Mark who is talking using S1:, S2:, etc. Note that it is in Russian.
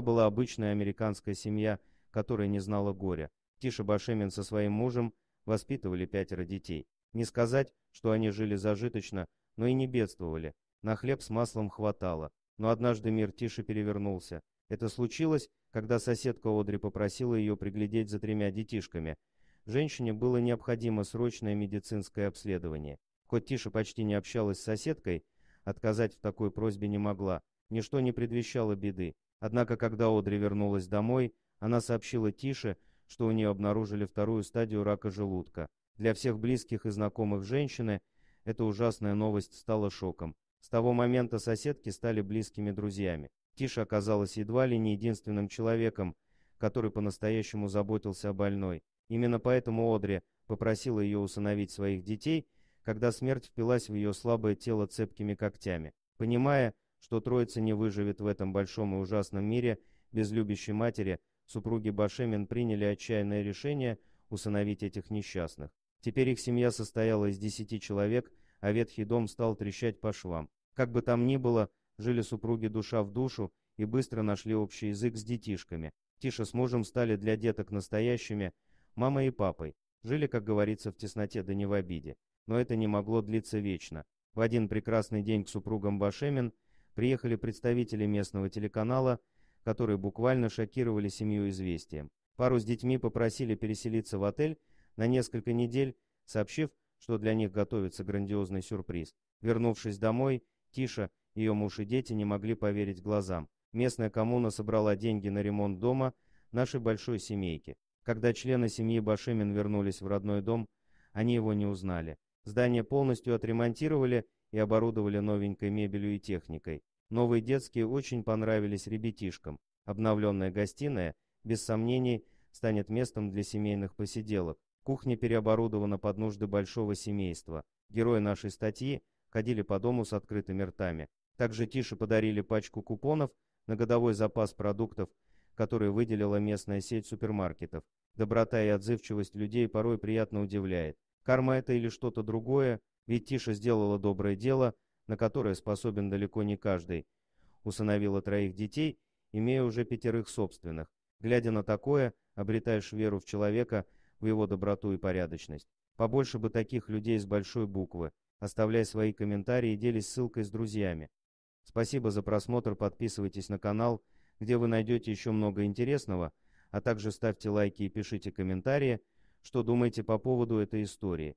S1: была обычная американская семья, которая не знала горя. Тиша Башемин со своим мужем воспитывали пятеро детей. Не сказать, что они жили зажиточно, но и не бедствовали. На хлеб с маслом хватало. Но однажды мир Тиши перевернулся. Это случилось, когда соседка Одри попросила ее приглядеть за тремя детишками. Женщине было необходимо срочное медицинское обследование. Хоть Тиша почти не общалась с соседкой, отказать в такой просьбе не могла. Ничто не предвещало беды. Однако, когда Одри вернулась домой, она сообщила Тише, что у нее обнаружили вторую стадию рака желудка. Для всех близких и знакомых женщины эта ужасная новость стала шоком. С того момента соседки стали близкими друзьями. Тиша оказалась едва ли не единственным человеком, который по-настоящему заботился о больной. Именно поэтому Одри попросила ее усыновить своих детей, когда смерть впилась в ее слабое тело цепкими когтями. Понимая, что троица не выживет в этом большом и ужасном мире без любящей матери, супруги Башемин приняли отчаянное решение усыновить этих несчастных. Теперь их семья состояла из десяти человек, а ветхий дом стал трещать по швам. Как бы там ни было, жили супруги душа в душу и быстро нашли общий язык с детишками. Тиша с мужем стали для деток настоящими, мамой и папой. Жили, как говорится, в тесноте да не в обиде. Но это не могло длиться вечно. В один прекрасный день к супругам Башемин – приехали представители местного телеканала, которые буквально шокировали семью известием. Пару с детьми попросили переселиться в отель на несколько недель, сообщив, что для них готовится грандиозный сюрприз. Вернувшись домой, Тиша, ее муж и дети не могли поверить глазам. Местная коммуна собрала деньги на ремонт дома нашей большой семейки. Когда члены семьи Башимин вернулись в родной дом, они его не узнали. Здание полностью отремонтировали и оборудовали новенькой мебелью и техникой. Новые детские очень понравились ребятишкам. Обновленная гостиная, без сомнений, станет местом для семейных посиделок. Кухня переоборудована под нужды большого семейства. Герои нашей статьи ходили по дому с открытыми ртами. Также Тише подарили пачку купонов на годовой запас продуктов, которые выделила местная сеть супермаркетов. Доброта и отзывчивость людей порой приятно удивляет. Карма это или что-то другое, ведь Тиша сделала доброе дело, на которое способен далеко не каждый. Усыновила троих детей, имея уже пятерых собственных. Глядя на такое, обретаешь веру в человека, в его доброту и порядочность. Побольше бы таких людей с большой буквы. Оставляй свои комментарии и делись ссылкой с друзьями. Спасибо за просмотр, подписывайтесь на канал, где вы найдете еще много интересного, а также ставьте лайки и пишите комментарии, что думаете по поводу этой истории.